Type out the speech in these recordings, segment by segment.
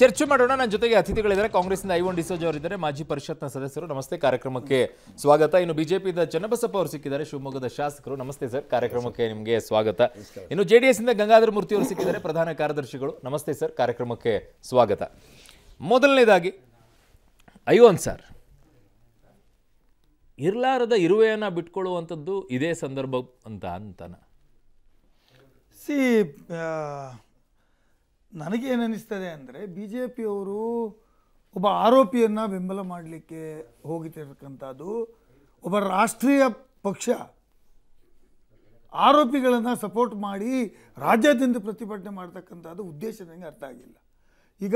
ಚರ್ಚೆ ಮಾಡೋಣ ನನ್ನ ಜೊತೆಗೆ ಅತಿಥಿಗಳಿದ್ದಾರೆ ಕಾಂಗ್ರೆಸ್ನ ಐವನ್ ಡಿಸೋಜ್ ಅವರಿದ್ದಾರೆ ಮಾಜಿ ಪರಿಷತ್ನ ಸದಸ್ಯರು ನಮಸ್ತೆ ಕಾರ್ಯಕ್ರಮಕ್ಕೆ ಸ್ವಾಗತ ಇನ್ನು ಬಿಜೆಪಿಯಿಂದ ಚನ್ನಬಸಪ್ಪ ಅವರು ಸಿಕ್ಕಿದ್ದಾರೆ ಶಿವಮೊಗ್ಗದ ಶಾಸಕರು ನಮಸ್ತೆ ಸರ್ ಕಾರ್ಯಕ್ರಮಕ್ಕೆ ನಿಮಗೆ ಸ್ವಾಗತ ಇನ್ನು ಜೆ ಡಿ ಗಂಗಾಧರ ಮೂರ್ತಿ ಅವರು ಸಿಕ್ಕಿದ್ದಾರೆ ಪ್ರಧಾನ ಕಾರ್ಯದರ್ಶಿಗಳು ನಮಸ್ತೆ ಸರ್ ಕಾರ್ಯಕ್ರಮಕ್ಕೆ ಸ್ವಾಗತ ಮೊದಲನೇದಾಗಿ ಐವನ್ ಸರ್ ಇರಲಾರದ ಇರುವೆಯನ್ನು ಬಿಟ್ಕೊಳ್ಳುವಂಥದ್ದು ಇದೇ ಸಂದರ್ಭ ಅಂತ ಅಂತಾನ ಸಿ ನನಗೇನು ಅನ್ನಿಸ್ತದೆ ಅಂದರೆ ಬಿ ಜೆ ಪಿಯವರು ಒಬ್ಬ ಆರೋಪಿಯನ್ನು ಬೆಂಬಲ ಮಾಡಲಿಕ್ಕೆ ಹೋಗಿತಿರ್ತಕ್ಕಂಥದ್ದು ಒಬ್ಬ ರಾಷ್ಟ್ರೀಯ ಪಕ್ಷ ಆರೋಪಿಗಳನ್ನು ಸಪೋರ್ಟ್ ಮಾಡಿ ರಾಜ್ಯಾದ್ಯಂತ ಪ್ರತಿಭಟನೆ ಮಾಡ್ತಕ್ಕಂಥದ್ದು ಉದ್ದೇಶ ನನಗೆ ಅರ್ಥ ಆಗಿಲ್ಲ ಈಗ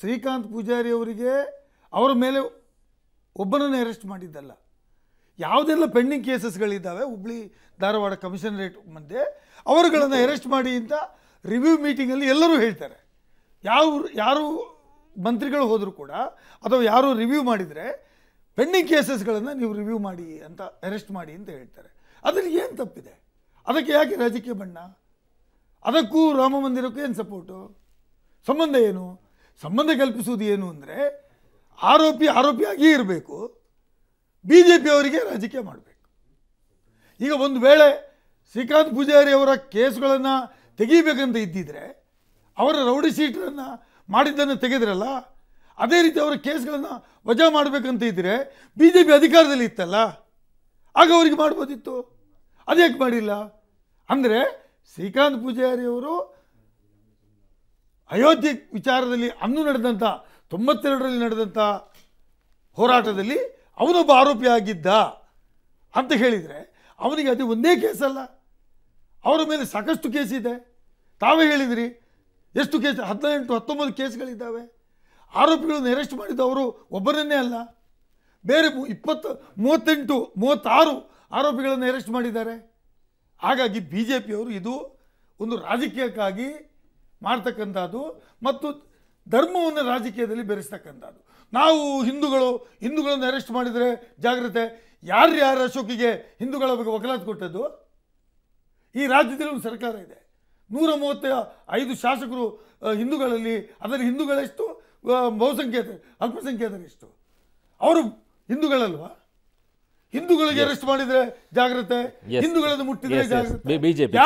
ಶ್ರೀಕಾಂತ್ ಪೂಜಾರಿ ಅವರಿಗೆ ಅವರ ಮೇಲೆ ಒಬ್ಬನನ್ನು ಅರೆಸ್ಟ್ ಮಾಡಿದ್ದಲ್ಲ ಯಾವುದೆಲ್ಲ ಪೆಂಡಿಂಗ್ ಕೇಸಸ್ಗಳಿದ್ದಾವೆ ಹುಬ್ಳಿ ಧಾರವಾಡ ಕಮಿಷನರೇಟ್ ಮಧ್ಯೆ ಅವರುಗಳನ್ನು ಅರೆಸ್ಟ್ ಮಾಡಿ ಅಂತ ರಿವ್ಯೂ ಮೀಟಿಂಗಲ್ಲಿ ಎಲ್ಲರೂ ಹೇಳ್ತಾರೆ ಯಾವ ಯಾರು ಮಂತ್ರಿಗಳು ಹೋದರೂ ಕೂಡ ಅಥವಾ ಯಾರು ರಿವ್ಯೂ ಮಾಡಿದರೆ ಪೆಂಡಿಂಗ್ ಕೇಸಸ್ಗಳನ್ನು ನೀವು ರಿವ್ಯೂ ಮಾಡಿ ಅಂತ ಅರೆಸ್ಟ್ ಮಾಡಿ ಅಂತ ಹೇಳ್ತಾರೆ ಅದರಲ್ಲಿ ಏನು ತಪ್ಪಿದೆ ಅದಕ್ಕೆ ಯಾಕೆ ರಾಜಕೀಯ ಬಣ್ಣ ಅದಕ್ಕೂ ರಾಮ ಮಂದಿರಕ್ಕೂ ಏನು ಸಪೋರ್ಟು ಸಂಬಂಧ ಏನು ಸಂಬಂಧ ಕಲ್ಪಿಸುವುದು ಏನು ಅಂದರೆ ಆರೋಪಿ ಆರೋಪಿಯಾಗಿಯೇ ಇರಬೇಕು ಬಿ ಜೆ ಪಿಯವರಿಗೆ ರಾಜಕೀಯ ಮಾಡಬೇಕು ಈಗ ಒಂದು ವೇಳೆ ಶ್ರೀಕಾಂತ್ ಪೂಜಾರಿ ಅವರ ಕೇಸ್ಗಳನ್ನು ತೆಗೀಬೇಕಂತ ಇದ್ದಿದ್ರೆ ಅವರ ರೌಡಿ ಸೀಟನ್ನು ಮಾಡಿದ್ದನ್ನು ತೆಗೆದ್ರಲ್ಲ ಅದೇ ರೀತಿ ಅವರ ಕೇಸ್ಗಳನ್ನು ವಜಾ ಮಾಡಬೇಕಂತ ಇದ್ದರೆ ಬಿ ಜೆ ಪಿ ಅಧಿಕಾರದಲ್ಲಿ ಇತ್ತಲ್ಲ ಆಗ ಅವರಿಗೆ ಮಾಡ್ಬೋದಿತ್ತು ಅದೇಕೆ ಮಾಡಿಲ್ಲ ಅಂದರೆ ಶ್ರೀಕಾಂತ್ ಪೂಜಾರಿಯವರು ಅಯೋಧ್ಯೆ ವಿಚಾರದಲ್ಲಿ ಅಂದು ನಡೆದಂಥ ತೊಂಬತ್ತೆರಡರಲ್ಲಿ ನಡೆದಂಥ ಹೋರಾಟದಲ್ಲಿ ಅವನೊಬ್ಬ ಆಗಿದ್ದ ಅಂತ ಹೇಳಿದರೆ ಅವನಿಗೆ ಅದು ಒಂದೇ ಕೇಸಲ್ಲ ಅವರ ಮೇಲೆ ಸಾಕಷ್ಟು ಕೇಸಿದೆ ತಾವೇ ಹೇಳಿದಿರಿ ಎಷ್ಟು ಕೇಸ್ ಹದಿನೆಂಟು ಹತ್ತೊಂಬತ್ತು ಕೇಸ್ಗಳಿದ್ದಾವೆ ಆರೋಪಿಗಳನ್ನು ಅರೆಸ್ಟ್ ಮಾಡಿದವರು ಒಬ್ಬರನ್ನೇ ಅಲ್ಲ ಬೇರೆ ಇಪ್ಪತ್ತು ಮೂವತ್ತೆಂಟು ಮೂವತ್ತಾರು ಆರೋಪಿಗಳನ್ನು ಅರೆಸ್ಟ್ ಮಾಡಿದ್ದಾರೆ ಹಾಗಾಗಿ ಬಿ ಜೆ ಪಿಯವರು ಇದು ಒಂದು ರಾಜಕೀಯಕ್ಕಾಗಿ ಮಾಡ್ತಕ್ಕಂಥದ್ದು ಮತ್ತು ಧರ್ಮವನ್ನು ರಾಜಕೀಯದಲ್ಲಿ ಬೆರೆಸ್ತಕ್ಕಂಥದ್ದು ನಾವು ಹಿಂದೂಗಳು ಹಿಂದೂಗಳನ್ನು ಅರೆಸ್ಟ್ ಮಾಡಿದರೆ ಜಾಗ್ರತೆ ಯಾರು ಯಾರು ಅಶೋಕಿಗೆ ಹಿಂದೂಗಳ ಬಗ್ಗೆ ವಕಾಲತ್ತು ಕೊಟ್ಟದ್ದು ಈ ರಾಜ್ಯದಲ್ಲಿ ಒಂದು ಸರ್ಕಾರ ಇದೆ ನೂರ ಮೂವತ್ತ ಐದು ಶಾಸಕರು ಹಿಂದೂಗಳಲ್ಲಿ ಅದರ ಹಿಂದೂಗಳೆಷ್ಟು ಬಹುಸಂಖ್ಯಾತ ಎಷ್ಟು ಅವರು ಹಿಂದೂಗಳಲ್ವಾ ಹಿಂದೂಗಳಿಗೆ ಅರೆಸ್ಟ್ ಮಾಡಿದ್ರೆ ಜಾಗ್ರತೆ ಹಿಂದೂಗಳನ್ನು ಮುಟ್ಟಿದ್ರೆ ಜಾಗ್ರತೆ ಬಿಜೆಪಿ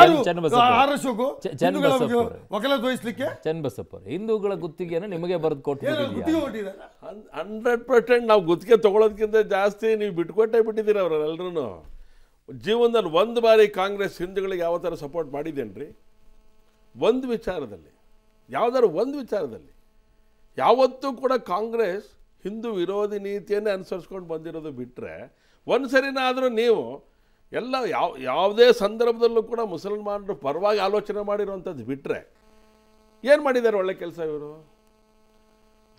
ವಹಿಸ್ಲಿಕ್ಕೆ ಚನ್ನಬಸಪ್ಪ ಹಿಂದೂಗಳ ಗುತ್ತಿಗೆಯನ್ನು ನಿಮಗೆ ಬರೆದು ಕೊಟ್ಟಿದ್ದಾರೆ ಹಂಡ್ರೆಡ್ ಪರ್ಸೆಂಟ್ ನಾವು ಗುತ್ತಿಗೆ ತಗೊಳ್ಳೋದಕ್ಕಿಂತ ಜಾಸ್ತಿ ನೀವು ಬಿಟ್ಕೊಟ್ಟೆ ಬಿಟ್ಟಿದ್ದೀರ ಅವ್ರನ್ನೆಲ್ಲರೂ ಜೀವನದಲ್ಲಿ ಒಂದು ಬಾರಿ ಕಾಂಗ್ರೆಸ್ ಹಿಂದೂಗಳಿಗೆ ಯಾವ ಥರ ಸಪೋರ್ಟ್ ಮಾಡಿದೇನ್ರಿ ಒಂದು ವಿಚಾರದಲ್ಲಿ ಯಾವುದಾದ್ರು ಒಂದು ವಿಚಾರದಲ್ಲಿ ಯಾವತ್ತೂ ಕೂಡ ಕಾಂಗ್ರೆಸ್ ಹಿಂದೂ ವಿರೋಧಿ ನೀತಿಯನ್ನೇ ಅನುಸರಿಸ್ಕೊಂಡು ಬಂದಿರೋದು ಬಿಟ್ಟರೆ ಒಂದು ಸರಿನಾದರೂ ನೀವು ಎಲ್ಲ ಯಾವ ಯಾವುದೇ ಸಂದರ್ಭದಲ್ಲೂ ಕೂಡ ಮುಸಲ್ಮಾನರು ಪರವಾಗಿ ಆಲೋಚನೆ ಮಾಡಿರುವಂಥದ್ದು ಬಿಟ್ಟರೆ ಏನು ಮಾಡಿದ್ದಾರೆ ಒಳ್ಳೆ ಕೆಲಸ ಇವರು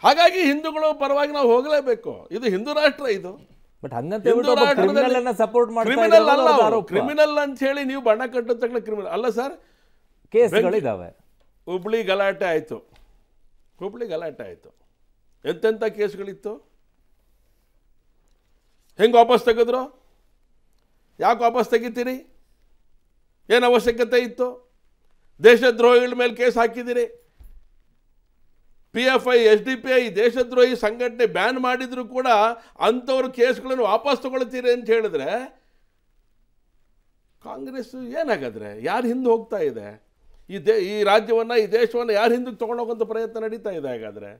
ಹಾಗಾಗಿ ಹಿಂದೂಗಳು ಪರವಾಗಿ ನಾವು ಹೋಗಲೇಬೇಕು ಇದು ಹಿಂದೂ ರಾಷ್ಟ್ರ ಇದು ಬಟ್ ಹಂಗಂತ ಕ್ರಿಮಿನಲ್ ಅಂತ ಹೇಳಿ ನೀವು ಬಣ್ಣ ಕಟ್ಟ ತಕ್ಷಣ ಕ್ರಿಮಿನಲ್ ಅಲ್ಲ ಸರ್ ಕೇಸ್ಗಳಿದ್ದಾವೆ ಹುಬ್ಳಿ ಗಲಾಟೆ ಆಯಿತು ಹುಬ್ಳಿ ಗಲಾಟೆ ಆಯಿತು ಎಂತೆಂಥ ಕೇಸ್ಗಳಿತ್ತು ಹೆಂಗೆ ವಾಪಸ್ ತೆಗೆದ್ರು ಯಾಕೆ ವಾಪಸ್ ತೆಗಿತೀರಿ ಏನು ಅವಶ್ಯಕತೆ ಇತ್ತು ದೇಶದ್ರೋಹಿಗಳ ಮೇಲೆ ಕೇಸ್ ಹಾಕಿದ್ದೀರಿ P F I S D P I ದೇಶದ್ರೋಹಿ ಸಂಘಟನೆ ಬ್ಯಾನ್ ಮಾಡಿದರೂ ಕೂಡ ಅಂಥವ್ರ ಕೇಸ್ಗಳನ್ನು ವಾಪಸ್ ತೊಗೊಳ್ತೀರಿ ಅಂತ ಹೇಳಿದ್ರೆ ಕಾಂಗ್ರೆಸ್ ಏನಾಗಾದ್ರೆ ಯಾರು ಹಿಂದೆ ಹೋಗ್ತಾ ಇದೆ ಈ ದೇ ಈ ರಾಜ್ಯವನ್ನು ಈ ದೇಶವನ್ನು ಯಾರು ಹಿಂದಕ್ಕೆ ತೊಗೊಂಡೋಗೋಂಥ ಪ್ರಯತ್ನ ನಡೀತಾ ಇದೆ ಹಾಗಾದರೆ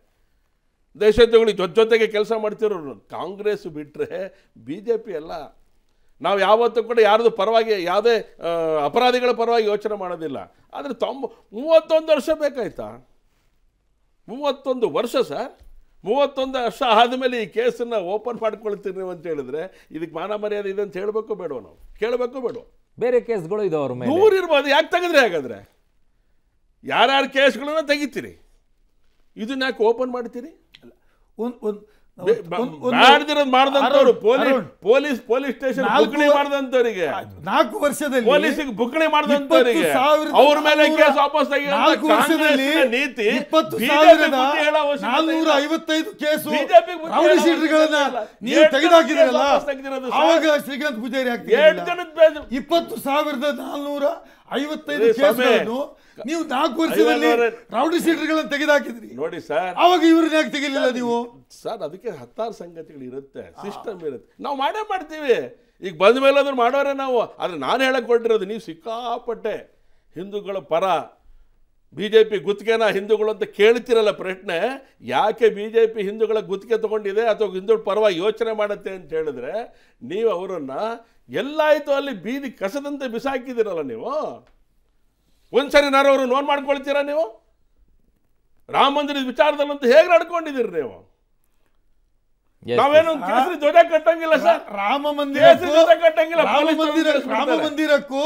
ದೇಶದ್ಯೋಗಿ ಜೊತೆ ಜೊತೆಗೆ ಕೆಲಸ ಮಾಡ್ತಿರೋರು ಕಾಂಗ್ರೆಸ್ ಬಿಟ್ಟರೆ ಬಿ ಜೆ ಪಿ ಅಲ್ಲ ನಾವು ಯಾವತ್ತೂ ಕೂಡ ಯಾರ್ದು ಪರವಾಗಿ ಯಾವುದೇ ಅಪರಾಧಿಗಳ ಪರವಾಗಿ ಯೋಚನೆ ಮಾಡೋದಿಲ್ಲ ಆದರೆ ತೊಂಬ ಮೂವತ್ತೊಂದು ವರ್ಷ ಬೇಕಾಯ್ತಾ ಮೂವತ್ತೊಂದು ವರ್ಷ ಸರ್ ಮೂವತ್ತೊಂದು ವರ್ಷ ಆದಮೇಲೆ ಈ ಕೇಸನ್ನು ಓಪನ್ ಮಾಡ್ಕೊಳ್ತೀರಿ ನೀವು ಅಂತ ಹೇಳಿದ್ರೆ ಇದಕ್ಕೆ ಮಾನ ಮರ್ಯಾದೆ ಇದೆ ಅಂತ ಹೇಳಬೇಕು ಬೇಡವ ನಾವು ಕೇಳಬೇಕು ಬೇಡವ ಬೇರೆ ಕೇಸ್ಗಳು ಇದಾವೆ ಊರಿರ್ಬೋದು ಯಾಕೆ ತೆಗೆದ್ರೆ ಹಾಗಾದ್ರೆ ಯಾರ್ಯಾರ ಕೇಸ್ಗಳನ್ನು ತೆಗಿತೀರಿ ಇದನ್ನ ಯಾಕೆ ಓಪನ್ ಮಾಡ್ತೀರಿ ಒಂದು ಒಂದು ಪೊಲೀಸ್ ಪೊಲೀಸ್ ಸ್ಟೇಷನ್ ಬುಕ್ಕಣಿ ಮಾಡ್ದಂತವರಿಗೆ ನಾಲ್ಕು ವರ್ಷದಲ್ಲಿ ಪೊಲೀಸಿಗೆ ಬುಕ್ಕಣಿ ಮಾಡಿದಂತವರಿಗೆ ಅವ್ರ ಮೇಲೆ ಕೇಸ್ ವಾಪಸ್ ನಾಲ್ಕು ವರ್ಷದಲ್ಲಿ ನೀತಿ ಇಪ್ಪತ್ತು ನಾಲ್ನೂರ ಐವತ್ತೈದು ಕೇಸು ರೌಡಿ ಶೀಟರ್ಗಳನ್ನ ನೀವು ತೆಗೆದಾಕಿದ್ರಲ್ಲ ಆವಾಗ ಶ್ರೀಕಾಂತ್ ಪೂಜಾರಿ ಆಗ್ತೀವಿ ಇಪ್ಪತ್ತು ಸಾವಿರದ ನಾಲ್ನೂರ ಐವತ್ತೈದು ಕೇಸ್ಗಳನ್ನು ನೀವು ನಾಲ್ಕು ವರ್ಷದಲ್ಲಿ ರೌಡಿ ಸೀಟರ್ಗಳನ್ನು ತೆಗೆದಾಕಿದ್ರಿ ನೋಡಿ ಸರ್ ಅವಾಗ ಇವ್ರನ್ನ ಯಾಕೆ ತೆಗಿಲಿಲ್ಲ ನೀವು ಸರ್ ಅದಕ್ಕೆ ಹತ್ತಾರು ಸಂಗತಿಗಳು ಇರುತ್ತೆ ಸಿಸ್ಟಮ್ ಇರುತ್ತೆ ನಾವು ಮಾಡೇ ಮಾಡ್ತೀವಿ ಈಗ ಬಂದ ಮೇಲೆ ಅದನ್ನು ಮಾಡೋರೆ ನಾವು ಆದ್ರೆ ನಾನು ಹೇಳಕ್ಕೆ ಕೊಟ್ಟಿರೋದು ನೀವು ಸಿಕ್ಕಾಪಟ್ಟೆ ಹಿಂದೂಗಳ ಪರ ಬಿ ಜೆ ಪಿ ಗುತ್ತಿಗೆನ ಹಿಂದೂಗಳು ಅಂತ ಕೇಳ್ತಿರಲ್ಲ ಪ್ರಶ್ನೆ ಯಾಕೆ ಬಿ ಜೆ ಪಿ ಹಿಂದೂಗಳ ಗುತ್ತಿಗೆ ತೊಗೊಂಡಿದೆ ಅಥವಾ ಹಿಂದೂ ಪರವಾಗಿ ಯೋಚನೆ ಮಾಡುತ್ತೆ ಅಂತ ಹೇಳಿದ್ರೆ ನೀವು ಅವರನ್ನು ಎಲ್ಲಾಯಿತು ಅಲ್ಲಿ ಬೀದಿ ಕಸದಂತೆ ಬಿಸಾಕಿದ್ದೀರಲ್ಲ ನೀವು ಒಂದ್ಸರಿ ನಾನು ಅವರು ನೋನ್ ಮಾಡ್ಕೊಳ್ತೀರಾ ನೀವು ರಾಮ ಮಂದಿರದ ವಿಚಾರದಲ್ಲಂತೂ ಹೇಗೆ ನಡ್ಕೊಂಡಿದ್ದೀರಿ ನೀವು ನಾವೇನು ಧ್ವಜ ಕಟ್ಟಂಗಿಲ್ಲ ಸರ್ ರಾಮ ಮಂದಿರ ಧ್ವಜ ಕಟ್ಟಂಗಿಲ್ಲ ರಾಮ ಮಂದಿರಕ್ಕೂ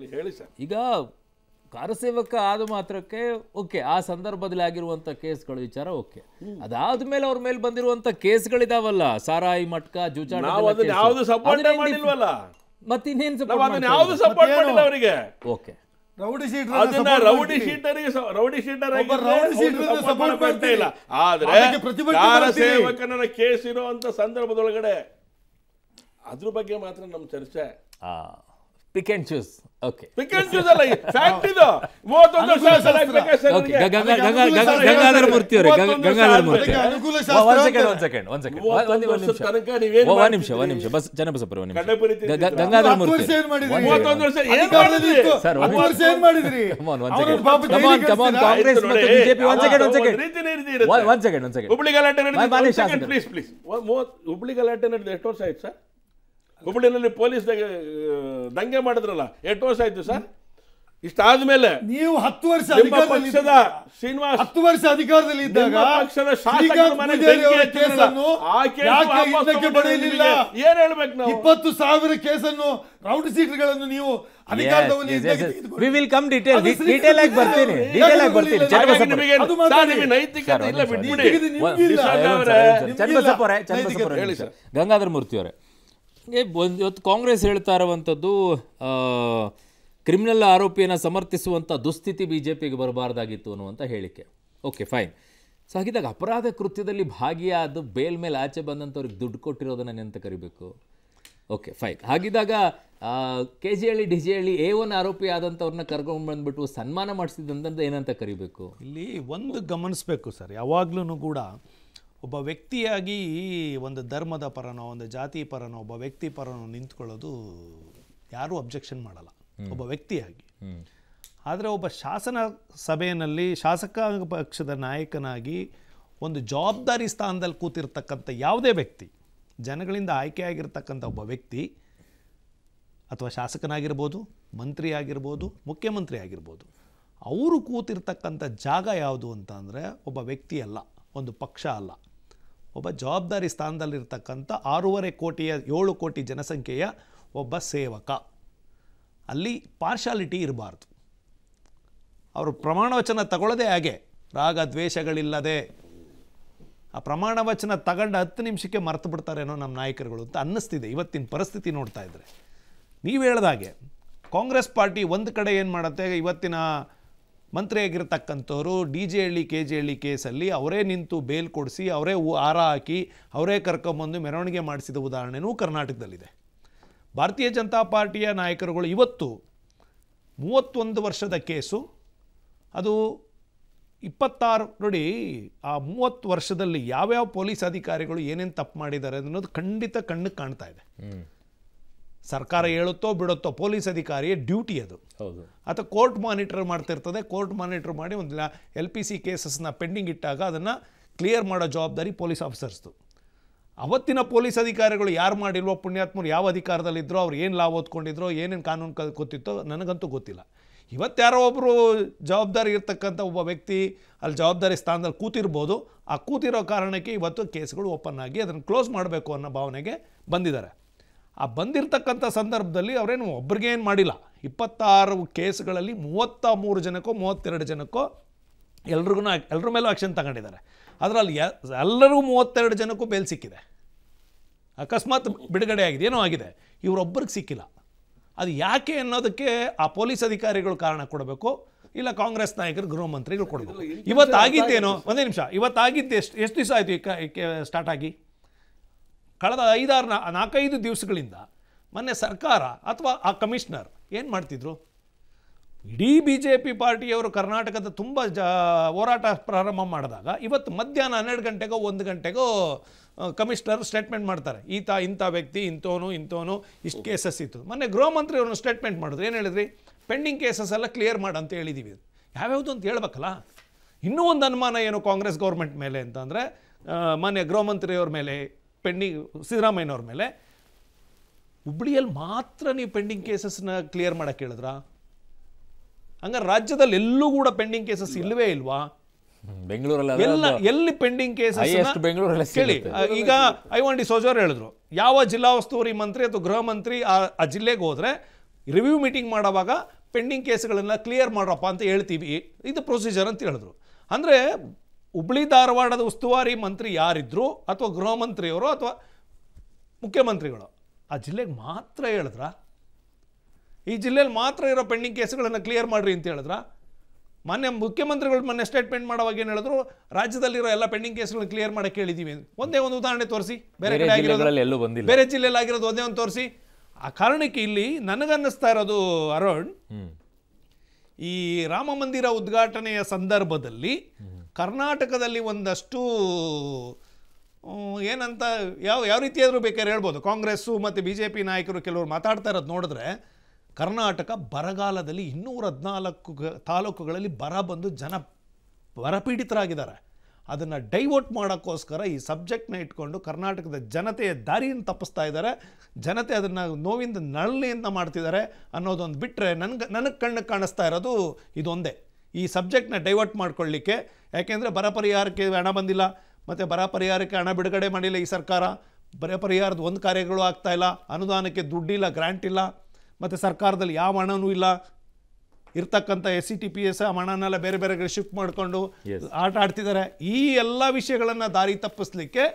ಹೇಳಿ ಸರ್ ಈಗ ಕಾರಸೇವಕ ಆದ ಮಾತ್ರಕ್ಕೆ ಓಕೆ ಆ ಸಂದರ್ಭದಲ್ಲಿ ಆಗಿರುವಂಥ ಕೇಸ್ಗಳ ವಿಚಾರ ಓಕೆ ಅದಾದ ಮೇಲೆ ಅವ್ರ ಮೇಲೆ ಬಂದಿರುವಂಥ ಕೇಸ್ಗಳಿದಾವಲ್ಲ ಸಾರಾಯಿ ಮಟ್ಕ ಜುಜಾಟ ಮತ್ತಿನ್ನೇನು ಸಪೋರ್ಟ್ ಮಾಡಿಲ್ಲ ಅವರಿಗೆ ಓಕೆ ರೌಡಿ ಶೀಟರ್ ಅದನ್ನ rowdy sheeter rowdy sheeter rowdy sheeter support ಮಾಡ್ತಾ ಇಲ್ಲ ಆದ್ರೆ ಕಾರ ಸೇವಕನ ಕೇಸ್ ಇರುವಂತ ಸಂದರ್ಭದೊಳಗಡೆ ಅದ್ರ ಬಗ್ಗೆ ಮಾತ್ರ ನಮ್ಮ ಚರ್ಚೆ pick and choose okay pick and choose ಅಲ್ಲ ಫ್ಯಾಕ್ಟ್ ಇದು ಮೂವತ್ತೊಂದು ಗಂಗಾಧರ ಮೂರ್ತಿ ಅವರೇ ಗಂಗಾಧರ ಮೂರ್ತಿ ಒಂದ್ ಸೆಕೆಂಡ್ ಒಂದ್ ಸೆಕೆಂಡ್ ನಿಮಿಷ ನಿಮಿಷ ಒಂದು ನಿಮಿಷ ಬಸ್ ನಿಮಿಷ ಗಂಗಾಧರ ಮೂರ್ತಿ ಸರ್ ಒಂದ್ ವರ್ಷ ಮಾಡಿದ್ರಿ ಕಮಾನ್ ಸೆಕೆಂಡ್ ಕಮಾನ್ ಕಮಾನ್ ಕಾಂಗ್ರೆಸ್ ಮತ್ತು ಬಿಜೆಪಿ ಸೆಕೆಂಡ್ ಒನ್ ಸೆಕೆಂಡ್ ಒಂದ್ ಸೆಕೆಂಡ್ ಸೆಕೆಂಡ್ ಹುಬ್ಳಿ ಗಲಾಟೆ ನಡೆದಿದೆ ಪ್ಲೀಸ್ ಪ್ಲೀಸ್ ಹುಬ್ಳಿ ಗಲಾಟೆ ನಡೆದಿದೆ ಎಷ್ಟು ವರ್ಷ ಆಯ್ತು ಸರ್ ಹುಬ್ಬಳ್ಳಿನಲ್ಲಿ ಪೊಲೀಸ್ ದಂಗೆ ಮಾಡಿದ್ರಲ್ಲ ಎಷ್ಟು ವರ್ಷ ಆಯ್ತು ಸರ್ ಇಷ್ಟಾದ ಮೇಲೆ ನೀವು ಹತ್ತು ವರ್ಷ ಪಕ್ಷದ ಶ್ರೀನಿವಾಸ್ ಹತ್ತು ವರ್ಷ ಅಧಿಕಾರದಲ್ಲಿ ಇದ್ದಾಗ ಪಕ್ಷದ ಏನ್ ಹೇಳ್ಬೇಕು ನಾವು ಇಪ್ಪತ್ತು ಸಾವಿರ ಕೇಸನ್ನು ರೌಂಡ್ ಸೀಟ್ಗಳನ್ನು ನೀವು ವಿ ವಿಲ್ ಕಮ್ ಆಗಿ ಗಂಗಾಧರ ಮೂರ್ತಿ ಅವರೇ ಒಂದು ಇವತ್ತು ಕಾಂಗ್ರೆಸ್ ಹೇಳ್ತಾ ಇರುವಂಥದ್ದು ಕ್ರಿಮಿನಲ್ ಆರೋಪಿಯನ್ನು ಸಮರ್ಥಿಸುವಂಥ ದುಸ್ಥಿತಿ ಬಿ ಜೆ ಪಿಗೆ ಬರಬಾರ್ದಾಗಿತ್ತು ಅನ್ನುವಂಥ ಹೇಳಿಕೆ ಓಕೆ ಫೈನ್ ಸೊ ಹಾಗಿದ್ದಾಗ ಅಪರಾಧ ಕೃತ್ಯದಲ್ಲಿ ಭಾಗಿಯಾದ ಬೇಲ್ ಮೇಲೆ ಆಚೆ ಬಂದಂಥವ್ರಿಗೆ ದುಡ್ಡು ಕೊಟ್ಟಿರೋದನ್ನ ಅಂತ ಕರಿಬೇಕು ಓಕೆ ಫೈನ್ ಹಾಗಿದ್ದಾಗ K G Halli D G Halli A one ಆರೋಪಿ ಆದಂಥವ್ರನ್ನ ಕರ್ಕೊಂಡು ಬಂದ್ಬಿಟ್ಟು ಸನ್ಮಾನ ಮಾಡಿಸಿದಂಥದ್ದು ಏನಂತ ಕರಿಬೇಕು ಇಲ್ಲಿ ಒಂದು ಗಮನಿಸಬೇಕು ಸರ್ ಯಾವಾಗ್ಲೂ ಕೂಡ ಒಬ್ಬ ವ್ಯಕ್ತಿಯಾಗಿ ಒಂದು ಧರ್ಮದ ಪರನೋ ಒಂದು ಜಾತಿ ಪರನೋ ಒಬ್ಬ ವ್ಯಕ್ತಿ ಪರನೋ ನಿಂತ್ಕೊಳ್ಳೋದು ಯಾರೂ ಅಬ್ಜೆಕ್ಷನ್ ಮಾಡಲ್ಲ ಒಬ್ಬ ವ್ಯಕ್ತಿಯಾಗಿ ಆದರೆ ಒಬ್ಬ ಶಾಸನ ಸಭೆಯಲ್ಲಿ ಶಾಸಕಾಂಗ ಪಕ್ಷದ ನಾಯಕನಾಗಿ ಒಂದು ಜವಾಬ್ದಾರಿ ಸ್ಥಾನದಲ್ಲಿ ಕೂತಿರ್ತಕ್ಕಂಥ ಯಾವುದೇ ವ್ಯಕ್ತಿ ಜನಗಳಿಂದ ಆಯ್ಕೆಯಾಗಿರ್ತಕ್ಕಂಥ ಒಬ್ಬ ವ್ಯಕ್ತಿ ಅಥವಾ ಶಾಸಕನಾಗಿರ್ಬೋದು ಮಂತ್ರಿ ಆಗಿರ್ಬೋದು ಮುಖ್ಯಮಂತ್ರಿ ಆಗಿರ್ಬೋದು ಅವರು ಕೂತಿರ್ತಕ್ಕಂಥ ಜಾಗ ಯಾವುದು ಅಂತ ಒಬ್ಬ ವ್ಯಕ್ತಿ ಅಲ್ಲ ಒಂದು ಪಕ್ಷ ಅಲ್ಲ ಒಬ್ಬ ಜವಾಬ್ದಾರಿ ಸ್ಥಾನದಲ್ಲಿರ್ತಕ್ಕಂಥ ಆರೂವರೆ ಕೋಟಿಯ ಏಳು ಕೋಟಿ ಜನಸಂಖ್ಯೆಯ ಒಬ್ಬ ಸೇವಕ ಅಲ್ಲಿ ಪಾರ್ಶಾಲಿಟಿ ಇರಬಾರ್ದು ಅವರು ಪ್ರಮಾಣವಚನ ತಗೊಳ್ಳೋದೇ ಹಾಗೆ ರಾಗ ದ್ವೇಷಗಳಿಲ್ಲದೆ ಆ ಪ್ರಮಾಣವಚನ ತಗೊಂಡು ಹತ್ತು ನಿಮಿಷಕ್ಕೆ ಮರೆತು ಬಿಡ್ತಾರೇನೋ ನಮ್ಮ ನಾಯಕರುಗಳು ಅಂತ ಅನ್ನಿಸ್ತಿದೆ ಇವತ್ತಿನ ಪರಿಸ್ಥಿತಿ ನೋಡ್ತಾ ಇದ್ದರೆ ನೀವು ಹೇಳ್ದಾಗೆ ಕಾಂಗ್ರೆಸ್ ಪಾರ್ಟಿ ಒಂದು ಕಡೆ ಏನು ಮಾಡುತ್ತೆ ಇವತ್ತಿನ ಮಂತ್ರಿಯಾಗಿರ್ತಕ್ಕಂಥವ್ರು D J Halli K J Halli ಕೇಸಲ್ಲಿ ಅವರೇ ನಿಂತು ಬೇಲ್ ಕೊಡಿಸಿ ಅವರೇ ಆರ ಹಾಕಿ ಅವರೇ ಕರ್ಕೊಂಬಂದು ಮೆರವಣಿಗೆ ಮಾಡಿಸಿದ ಉದಾಹರಣೆಯೂ ಕರ್ನಾಟಕದಲ್ಲಿದೆ ಭಾರತೀಯ ಜನತಾ ಪಾರ್ಟಿಯ ನಾಯಕರುಗಳು ಇವತ್ತು ಮೂವತ್ತೊಂದು ವರ್ಷದ ಕೇಸು ಅದು ಇಪ್ಪತ್ತಾರು ನೋಡಿ ಆ ಮೂವತ್ತು ವರ್ಷದಲ್ಲಿ ಯಾವ್ಯಾವ ಪೊಲೀಸ್ ಅಧಿಕಾರಿಗಳು ಏನೇನು ತಪ್ಪು ಮಾಡಿದ್ದಾರೆ ಅನ್ನೋದು ಖಂಡಿತ ಕಣ್ಣಿಗೆ ಕಾಣ್ತಾ ಇದೆ ಸರ್ಕಾರ ಹೇಳುತ್ತೋ ಬಿಡುತ್ತೋ ಪೊಲೀಸ್ ಅಧಿಕಾರಿ ಡ್ಯೂಟಿ ಅದು ಹೌದು ಅಥವಾ ಕೋರ್ಟ್ ಮಾನಿಟರ್ ಮಾಡ್ತಿರ್ತದೆ ಕೋರ್ಟ್ ಮಾನಿಟರ್ ಮಾಡಿ ಒಂದು ಎಲ್ ಪಿ ಸಿ ಕೇಸಸ್ನ ಪೆಂಡಿಂಗ್ ಇಟ್ಟಾಗ ಅದನ್ನು ಕ್ಲಿಯರ್ ಮಾಡೋ ಜವಾಬ್ದಾರಿ ಪೊಲೀಸ್ ಆಫೀಸರ್ಸ್ದು ಅವತ್ತಿನ ಪೊಲೀಸ್ ಅಧಿಕಾರಿಗಳು ಯಾರು ಮಾಡಿಲ್ವೋ ಪುಣ್ಯಾತ್ಮರು ಯಾವ ಅಧಿಕಾರದಲ್ಲಿದ್ದರೋ ಅವ್ರು ಏನು ಲಾಭ ಓದ್ಕೊಂಡಿದ್ರೋ ಏನೇನು ಕಾನೂನು ಕ ಗೊತ್ತಿತ್ತೋ ನನಗಂತೂ ಗೊತ್ತಿಲ್ಲ ಇವತ್ತು ಯಾರೋ ಒಬ್ಬರು ಜವಾಬ್ದಾರಿ ಇರ್ತಕ್ಕಂಥ ಒಬ್ಬ ವ್ಯಕ್ತಿ ಅಲ್ಲಿ ಜವಾಬ್ದಾರಿ ಸ್ಥಾನದಲ್ಲಿ ಕೂತಿರ್ಬೋದು ಆ ಕೂತಿರೋ ಕಾರಣಕ್ಕೆ ಇವತ್ತು ಕೇಸ್ಗಳು ಓಪನ್ ಆಗಿ ಅದನ್ನು ಕ್ಲೋಸ್ ಮಾಡಬೇಕು ಅನ್ನೋ ಭಾವನೆಗೆ ಬಂದಿದ್ದಾರೆ ಆ ಬಂದಿರತಕ್ಕಂಥ ಸಂದರ್ಭದಲ್ಲಿ ಅವರೇನು ಒಬ್ರಿಗೆ ಏನು ಮಾಡಿಲ್ಲ ಇಪ್ಪತ್ತಾರು ಕೇಸ್ಗಳಲ್ಲಿ ಮೂವತ್ತ ಮೂರು ಜನಕ್ಕೋ ಮೂವತ್ತೆರಡು ಜನಕ್ಕೋ ಎಲ್ರಿಗೂ ಎಲ್ಲರ ಮೇಲೂ ಆ್ಯಕ್ಷನ್ ತಗೊಂಡಿದ್ದಾರೆ ಅದರಲ್ಲಿ ಎಲ್ಲರೂ ಮೂವತ್ತೆರಡು ಜನಕ್ಕೂ ಬೇಲ್ ಸಿಕ್ಕಿದೆ ಅಕಸ್ಮಾತ್ ಬಿಡುಗಡೆ ಆಗಿದೆ ಏನೋ ಆಗಿದೆ ಇವರೊಬ್ಬರಿಗೆ ಸಿಕ್ಕಿಲ್ಲ ಅದು ಯಾಕೆ ಅನ್ನೋದಕ್ಕೆ ಆ ಪೊಲೀಸ್ ಅಧಿಕಾರಿಗಳು ಕಾರಣ ಕೊಡಬೇಕು ಇಲ್ಲ ಕಾಂಗ್ರೆಸ್ ನಾಯಕರು ಗೃಹ ಮಂತ್ರಿಗಳು ಕೊಡಬೇಕು ಇವತ್ತಾಗಿದ್ದೇನೋ ಒಂದೇ ನಿಮಿಷ ಇವತ್ತಾಗಿದ್ದು ಎಷ್ಟು ಎಷ್ಟು ದಿವಸ ಆಯಿತು ಈ ಸ್ಟಾರ್ಟ್ ಆಗಿ ಕಳೆದ ಐದಾರು ನಾ ನಾಲ್ಕೈದು ದಿವಸಗಳಿಂದ ಮೊನ್ನೆ ಸರ್ಕಾರ ಅಥವಾ ಆ ಕಮಿಷ್ನರ್ ಏನು ಮಾಡ್ತಿದ್ರು ಇಡೀ ಬಿ ಜೆ ಪಿ ಪಾರ್ಟಿಯವರು ಕರ್ನಾಟಕದ ತುಂಬ ಜ ಹೋರಾಟ ಪ್ರಾರಂಭ ಮಾಡಿದಾಗ ಇವತ್ತು ಮಧ್ಯಾಹ್ನ ಹನ್ನೆರಡು ಗಂಟೆಗೋ ಒಂದು ಗಂಟೆಗೋ ಕಮಿಷ್ನರ್ ಸ್ಟೇಟ್ಮೆಂಟ್ ಮಾಡ್ತಾರೆ ಈತ ಇಂಥ ವ್ಯಕ್ತಿ ಇಂಥವನು ಇಂಥವನು ಇಷ್ಟು ಕೇಸಸ್ ಇತ್ತು ಮೊನ್ನೆ ಗೃಹ ಮಂತ್ರಿ ಅವ್ರನ್ನ ಸ್ಟೇಟ್ಮೆಂಟ್ ಮಾಡಿದ್ರು ಏನು ಹೇಳಿದ್ರಿ ಪೆಂಡಿಂಗ್ ಕೇಸಸ್ ಎಲ್ಲ ಕ್ಲಿಯರ್ ಮಾಡಿ ಅಂತ ಹೇಳಿದ್ದೀವಿ ಯಾವ್ಯಾವುದು ಅಂತ ಹೇಳ್ಬೇಕಲ್ಲ ಇನ್ನೂ ಒಂದು ಅನುಮಾನ ಏನು ಕಾಂಗ್ರೆಸ್ ಗೌರ್ಮೆಂಟ್ ಮೇಲೆ ಅಂತಂದರೆ ಮಾನ್ಯ ಗೃಹಮಂತ್ರಿಯವ್ರ ಮೇಲೆ ಪೆಂಡಿಂಗ್ ಸಿದ್ದರಾಮಯ್ಯನವ್ರ ಮೇಲೆ ಹುಬ್ಳಿಯಲ್ಲಿ ಮಾತ್ರ ನೀವು ಪೆಂಡಿಂಗ್ ಕೇಸಸ್ನ ಕ್ಲಿಯರ್ ಮಾಡಕ್ಕೆ ಹೇಳಿದ್ರ ಹಂಗಾರೆ ರಾಜ್ಯದಲ್ಲಿ ಎಲ್ಲೂ ಕೂಡ ಪೆಂಡಿಂಗ್ ಕೇಸಸ್ ಇಲ್ಲವೇ ಇಲ್ವಾ ಬೆಂಗಳೂರಲ್ಲಿ ಎಲ್ಲ ಎಲ್ಲಿ ಪೆಂಡಿಂಗ್ ಕೇಸಸ್ ಬೆಂಗಳೂರಲ್ಲಿ ಕೇಳಿ ಈಗ ಐವಂಡಿ ಸೋಜೋರ್ ಹೇಳಿದ್ರು ಯಾವ ಜಿಲ್ಲಾ ಉಸ್ತುವಾರಿ ಮಂತ್ರಿ ಅಥವಾ ಗೃಹ ಮಂತ್ರಿ ಆ ಜಿಲ್ಲೆಗೆ ಹೋದ್ರೆ ರಿವ್ಯೂ ಮೀಟಿಂಗ್ ಮಾಡುವಾಗ ಪೆಂಡಿಂಗ್ ಕೇಸ್ಗಳನ್ನ ಕ್ಲಿಯರ್ ಮಾಡ್ರಪ್ಪ ಅಂತ ಹೇಳ್ತೀವಿ ಇದು ಪ್ರೊಸೀಜರ್ ಅಂತ ಹೇಳಿದ್ರು ಅಂದ್ರೆ ಹುಬ್ಳಿ ಧಾರವಾಡದ ಉಸ್ತುವಾರಿ ಮಂತ್ರಿ ಯಾರಿದ್ರು ಅಥವಾ ಗೃಹ ಮಂತ್ರಿಯವರು ಅಥವಾ ಮುಖ್ಯಮಂತ್ರಿಗಳು ಆ ಜಿಲ್ಲೆಗೆ ಮಾತ್ರ ಹೇಳಿದ್ರ ಈ ಜಿಲ್ಲೆಯಲ್ಲಿ ಮಾತ್ರ ಇರೋ ಪೆಂಡಿಂಗ್ ಕೇಸುಗಳನ್ನು ಕ್ಲಿಯರ್ ಮಾಡ್ರಿ ಅಂತ ಹೇಳಿದ್ರ ಮಾನ್ಯ ಮುಖ್ಯಮಂತ್ರಿಗಳು ಮೊನ್ನೆ ಸ್ಟೇಟ್ಮೆಂಟ್ ಮಾಡೋವಾಗ ಏನು ಹೇಳಿದ್ರು ರಾಜ್ಯದಲ್ಲಿರೋ ಎಲ್ಲ ಪೆಂಡಿಂಗ್ ಕೇಸ್ಗಳನ್ನ ಕ್ಲಿಯರ್ ಮಾಡಕ್ಕೆ ಹೇಳಿದ್ದೀವಿ ಒಂದೇ ಒಂದು ಉದಾಹರಣೆ ತೋರಿಸಿ ಬೇರೆ ಕಡೆ ಆಗಿರೋದು ಬೇರೆ ಜಿಲ್ಲೆಯಲ್ಲಿ ಆಗಿರೋದು ಒಂದೇ ಒಂದು ತೋರಿಸಿ ಆ ಕಾರಣಕ್ಕೆ ಇಲ್ಲಿ ನನಗನ್ನಿಸ್ತಾ ಇರೋದು ಅರುಣ್ ಈ ರಾಮ ಮಂದಿರ ಉದ್ಘಾಟನೆಯ ಸಂದರ್ಭದಲ್ಲಿ ಕರ್ನಾಟಕದಲ್ಲಿ ಒಂದಷ್ಟು ಏನಂತ ಯಾವ ಯಾವ ರೀತಿಯಾದರೂ ಬೇಕಾದ್ರೆ ಹೇಳ್ಬೋದು ಕಾಂಗ್ರೆಸ್ಸು ಮತ್ತು ಬಿ ಜೆ ಪಿ ನಾಯಕರು ಕೆಲವರು ಮಾತಾಡ್ತಾ ಇರೋದು ನೋಡಿದ್ರೆ ಕರ್ನಾಟಕ ಬರಗಾಲದಲ್ಲಿ ಇನ್ನೂರ ಹದಿನಾಲ್ಕು ತಾಲೂಕುಗಳಲ್ಲಿ ಬರ ಬಂದು ಜನ ಬರಪೀಡಿತರಾಗಿದ್ದಾರೆ ಅದನ್ನು ಡೈವರ್ಟ್ ಮಾಡೋಕ್ಕೋಸ್ಕರ ಈ ಸಬ್ಜೆಕ್ಟ್ನ ಇಟ್ಕೊಂಡು ಕರ್ನಾಟಕದ ಜನತೆಯ ದಾರಿಯನ್ನು ತಪ್ಪಿಸ್ತಾ ಇದ್ದಾರೆ ಜನತೆ ಅದನ್ನು ನೋವಿಂದ ಅಂತ ಮಾಡ್ತಿದ್ದಾರೆ ಅನ್ನೋದೊಂದು ಬಿಟ್ಟರೆ ನನಗೆ ನನಗೆ ಕಣ್ಣಿಗೆ ಕಾಣಿಸ್ತಾ ಇರೋದು ಇದೊಂದೇ ಈ ಸಬ್ಜೆಕ್ಟ್ನ ಡೈವರ್ಟ್ ಮಾಡ್ಕೊಳ್ಳಿಕ್ಕೆ ಯಾಕೆಂದರೆ ಬರ ಪರಿಹಾರಕ್ಕೆ ಹಣ ಬಂದಿಲ್ಲ ಮತ್ತು ಬರ ಪರಿಹಾರಕ್ಕೆ ಹಣ ಬಿಡುಗಡೆ ಮಾಡಿಲ್ಲ ಈ ಸರ್ಕಾರ ಬರ ಪರಿಹಾರದ ಒಂದು ಕಾರ್ಯಗಳು ಆಗ್ತಾಯಿಲ್ಲ ಅನುದಾನಕ್ಕೆ ದುಡ್ಡಿಲ್ಲ ಗ್ರ್ಯಾಂಟ್ ಇಲ್ಲ ಮತ್ತು ಸರ್ಕಾರದಲ್ಲಿ ಯಾವ ಹಣವೂ ಇಲ್ಲ ಇರ್ತಕ್ಕಂಥ S C T P S ಹಣನೆಲ್ಲ ಬೇರೆ ಬೇರೆ ಶಿಫ್ಟ್ ಮಾಡಿಕೊಂಡು ಆಟ ಆಡ್ತಿದ್ದಾರೆ ಈ ಎಲ್ಲ ವಿಷಯಗಳನ್ನು ದಾರಿ ತಪ್ಪಿಸ್ಲಿಕ್ಕೆ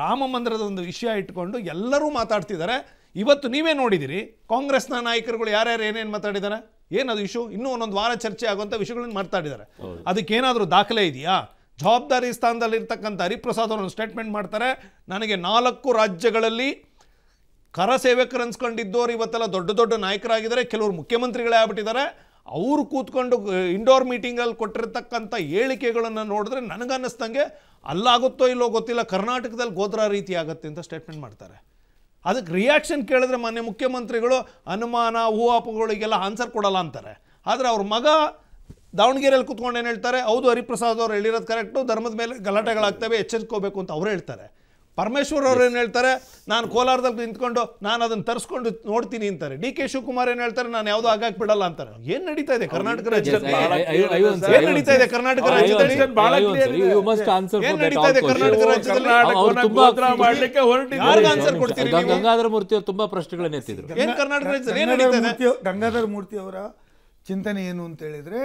ರಾಮ ಮಂದಿರದ ಒಂದು ವಿಷಯ ಇಟ್ಕೊಂಡು ಎಲ್ಲರೂ ಮಾತಾಡ್ತಿದ್ದಾರೆ ಇವತ್ತು ನೀವೇ ನೋಡಿದ್ದೀರಿ ಕಾಂಗ್ರೆಸ್ನ ನಾಯಕರುಗಳು ಯಾರ್ಯಾರು ಏನೇನು ಮಾತಾಡಿದ್ದಾರೆ ಏನದು ಇಶ್ಯೂ ಇನ್ನೂ ಒಂದೊಂದು ವಾರ ಚರ್ಚೆ ಆಗುವಂಥ ವಿಷಯಗಳನ್ನು ಮಾತಾಡಿದ್ದಾರೆ ಅದಕ್ಕೇನಾದರೂ ದಾಖಲೆ ಇದೆಯಾ ಜವಾಬ್ದಾರಿ ಸ್ಥಾನದಲ್ಲಿರ್ತಕ್ಕಂಥ ಹರಿಪ್ರಸಾದ್ ಅವರೊಂದು ಸ್ಟೇಟ್ಮೆಂಟ್ ಮಾಡ್ತಾರೆ ನನಗೆ ನಾಲ್ಕು ರಾಜ್ಯಗಳಲ್ಲಿ ಕರ ಸೇವಕರು ಅನ್ಸ್ಕೊಂಡಿದ್ದೋರು ಇವತ್ತೆಲ್ಲ ದೊಡ್ಡ ದೊಡ್ಡ ನಾಯಕರಾಗಿದ್ದಾರೆ ಕೆಲವರು ಮುಖ್ಯಮಂತ್ರಿಗಳೇ ಆಗ್ಬಿಟ್ಟಿದ್ದಾರೆ ಅವರು ಕೂತ್ಕೊಂಡು ಇಂಡೋರ್ ಮೀಟಿಂಗಲ್ಲಿ ಕೊಟ್ಟಿರ್ತಕ್ಕಂಥ ಹೇಳಿಕೆಗಳನ್ನು ನೋಡಿದ್ರೆ ನನಗನ್ನಿಸ್ದಂಗೆ ಅಲ್ಲಾಗುತ್ತೋ ಇಲ್ಲೋ ಗೊತ್ತಿಲ್ಲ ಕರ್ನಾಟಕದಲ್ಲಿ ಗೋದ್ರ ರೀತಿ ಆಗುತ್ತೆ ಅಂತ ಸ್ಟೇಟ್ಮೆಂಟ್ ಮಾಡ್ತಾರೆ ಅದಕ್ಕೆ ರಿಯಾಕ್ಷನ್ ಕೇಳಿದ್ರೆ ಮೊನ್ನೆ ಮುಖ್ಯಮಂತ್ರಿಗಳು ಅನುಮಾನ ಹೂವಾಪಗಳಿಗೆಲ್ಲ ಆನ್ಸರ್ ಕೊಡಲ್ಲ ಅಂತಾರೆ ಆದರೆ ಅವ್ರ ಮಗ ದಾವಣಗೆರೆಯಲ್ಲಿ ಕುತ್ಕೊಂಡು ಏನು ಹೇಳ್ತಾರೆ ಹೌದು ಹರಿಪ್ರಸಾದ್ ಅವರು ಹೇಳಿರೋದು ಕರೆಕ್ಟು ಧರ್ಮದ ಮೇಲೆ ಗಲಾಟೆಗಳಾಗ್ತವೆ ಎಚ್ಚರಿಸ್ಕೋಬೇಕು ಅಂತ ಅವ್ರು ಹೇಳ್ತಾರೆ ಪರಮೇಶ್ವರ್ ಅವ್ರು ಏನು ಹೇಳ್ತಾರೆ ನಾನು ಕೋಲಾರದಲ್ಲಿ ನಿಂತ್ಕೊಂಡು ನಾನು ಅದನ್ನು ತರಿಸ್ಕೊಂಡು ನೋಡ್ತೀನಿ ಅಂತಾರೆ ಡಿ ಕೆ ಶಿವಕುಮಾರ್ ಏನು ಹೇಳ್ತಾರೆ ನಾನು ಯಾವುದೋ ಆಗಾಕ್ ಬಿಡಲ್ಲ ಅಂತಾರೆ ಏನು ನಡೀತಾ ಇದೆ ಕರ್ನಾಟಕ ರಾಜ್ಯದಲ್ಲಿ ಇದೆ ಕರ್ನಾಟಕ ರಾಜ್ಯದಲ್ಲಿ ಗಂಗಾಧರ ಮೂರ್ತಿ ಅವರು ತುಂಬಾ ಪ್ರಶ್ನೆಗಳನ್ನ ಎತ್ತಿದ್ರು ಏನು ಕರ್ನಾಟಕ ರಾಜ್ಯದಲ್ಲಿ ಗಂಗಾಧರ ಮೂರ್ತಿ ಅವರ ಚಿಂತನೆ ಏನು ಅಂತ ಹೇಳಿದ್ರೆ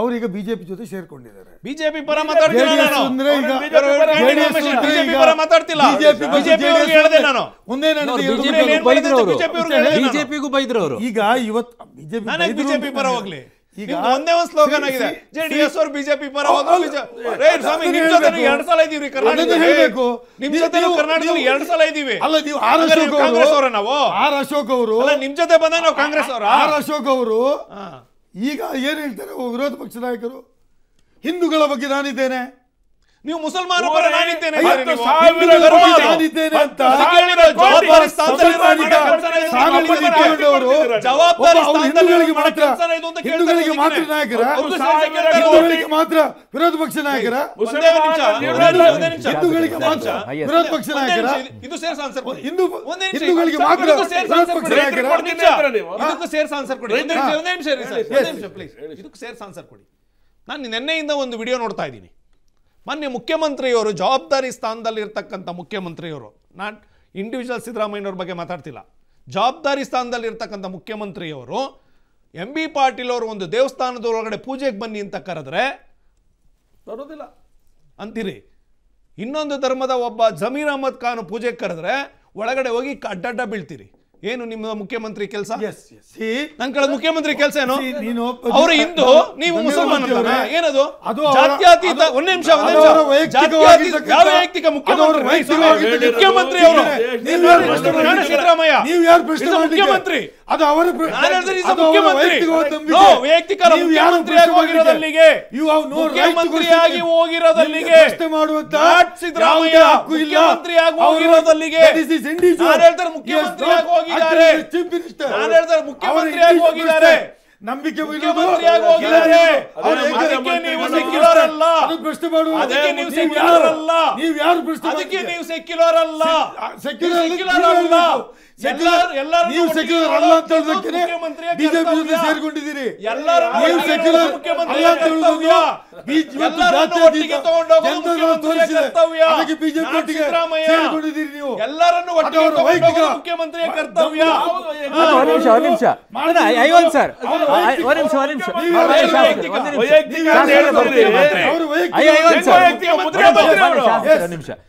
ಅವರೀಗ ಬಿಜೆಪಿ ಜೊತೆ ಸೇರ್ಕೊಂಡಿದ್ದಾರೆ ಬಿಜೆಪಿ ಪರ ಮಾತಾಡ್ತಿಲ್ಲ ಬಿಜೆಪಿಗೂ ಬೈದ್ರು ಅವರು ಈಗ ಇವತ್ತು ಬಿಜೆಪಿ ಬಿಜೆಪಿ ಪರ ಹೋಗ್ಲಿ ಈಗ ಒಂದೇ ಒಂದು ಸ್ಲೋಗನ್ ಆಗಿದೆ ಜೆಡಿಎಸ್ ಅವರು ಬಿಜೆಪಿ ಪರ ಸ್ವಾಮಿ ನಿಮ್ ಜೊತೆ ಎರಡ್ ಸಲ ಇದೀವಿ ಕರ್ನಾಟಕ ಹೇಳಬೇಕು ನಿಮ್ ಜೊತೆ ಕರ್ನಾಟಕದಲ್ಲಿ ಎರಡ್ ಸಲ ಇದೀವಿ ಅಲ್ಲ ನೀವು ಆರ್ ಕಾಂಗ್ರೆಸ್ ಅವರ ನಾವು ಆರ್ ಅಶೋಕ್ ಅವರು ನಿಮ್ ಜೊತೆ ಬಂದ ನಾವು ಕಾಂಗ್ರೆಸ್ ಅವರು ಆರ್ ಅಶೋಕ್ ಅವರು ಈಗ ಏನು ಹೇಳ್ತಾರೆ ವಿರೋಧ ಪಕ್ಷ ನಾಯಕರು ಹಿಂದೂಗಳ ಬಗ್ಗೆ ನಾನಿದ್ದೇನೆ ನೀವು ಮುಸಲ್ಮಾನ ಪರ ನಾನಿದ್ದೇನೆ ಮಾತ್ರ ಮಾತ್ರ ವಿರೋಧ ಪಕ್ಷ ನಾಯಕರ ಹಿಂದೂಗಳಿಗೆ ಮಾತ್ರ ವಿರೋಧ ಪಕ್ಷ ನಾಯಕರ ಇದು ಸೇರ್ಸ ಆನ್ಸರ್ ಹಿಂದೂ ಹಿಂದೂಗಳಿಗೆ ಮಾತ್ರ ಕೊಡಿ ಒಂದೇ ಕೊಡಿ ನಾನು ನಿನ್ನೆಯಿಂದ ಒಂದು ವಿಡಿಯೋ ನೋಡ್ತಾ ಇದ್ದೀನಿ ಮಾನ್ಯ ಮುಖ್ಯಮಂತ್ರಿಯವರು ಜವಾಬ್ದಾರಿ ಸ್ಥಾನದಲ್ಲಿ ಸ್ಥಾನದಲ್ಲಿರ್ತಕ್ಕಂಥ ಮುಖ್ಯಮಂತ್ರಿಯವರು ನಾಟ್ ಇಂಡಿವಿಜುವಲ್ ಸಿದ್ದರಾಮಯ್ಯವ್ರ ಬಗ್ಗೆ ಮಾತಾಡ್ತಿಲ್ಲ ಜವಾಬ್ದಾರಿ ಸ್ಥಾನದಲ್ಲಿ ಇರ್ತಕ್ಕಂಥ ಮುಖ್ಯಮಂತ್ರಿಯವರು ಎಂ ಬಿ ಪಾಟೀಲ್ ಅವರು ಒಂದು ದೇವಸ್ಥಾನದ ಒಳಗಡೆ ಪೂಜೆಗೆ ಬನ್ನಿ ಅಂತ ಕರೆದ್ರೆ ಬರೋದಿಲ್ಲ ಅಂತೀರಿ ಇನ್ನೊಂದು ಧರ್ಮದ ಒಬ್ಬ ಜಮೀರ್ ಅಹಮದ್ ಖಾನ್ ಪೂಜೆಗೆ ಕರೆದ್ರೆ ಒಳಗಡೆ ಹೋಗಿ ಅಡ್ಡಡ್ಡ ಬೀಳ್ತೀರಿ ಏನು ನಿಮ್ಮ ಮುಖ್ಯಮಂತ್ರಿ ಕೆಲಸ ನನ್ ಕಡೆ ಮುಖ್ಯಮಂತ್ರಿ ಕೆಲಸ ಏನು ಅವರು ಹಿಂದೂ ನೀವು ಮುಸಲ್ಮಾನ ಏನದು ಜಾತ್ಯಾತೀತ ಒಂದ್ ನಿಮಿಷ ವೈಯಕ್ತಿಕ ಮುಖ್ಯಮಂತ್ರಿ ಅವರು ಸಿದ್ದರಾಮಯ್ಯ ಮುಖ್ಯಮಂತ್ರಿ ಅದು ಅವರ ವೈಯಕ್ತಿಕ ಹೋಗಿರೋದಲ್ಲಿಗೆ ಮುಖ್ಯಮಂತ್ರಿಯಾಗಿ ಹೋಗಿರೋದಲ್ಲಿಗೆ ಪ್ರಶ್ನೆ ಮಾಡುವಂತ ಸಿದ್ದರಾಮಯ್ಯ ಮುಖ್ಯಮಂತ್ರಿಯಾಗಿ ಹೋಗಿರೋದಲ್ಲಿಗೆ ಮುಖ್ಯಮಂತ್ರಿಯಾಗಿ ಹೋಗಿ ಹೋಗಿದ್ದಾರೆ ನಾನು ಹೇಳ್ತಾರೆ ಮುಖ್ಯಮಂತ್ರಿಯಾಗಿ ಹೋಗಿದ್ದಾರೆ ನಂಬಿಕೆ ನೀವು ಯಾರು ಅಲ್ಲ ಸೆಕ್ಯುಲರ್ ನೀವು ಸೆಕ್ಯುಲರ್ ಬಿಜೆಪಿ ನೀವು ಸೆಕ್ಯುಲರ್ ಅಲ್ಲ ಕರ್ತವ್ಯ ನಿಮಿಷ ನಿಮಿಷ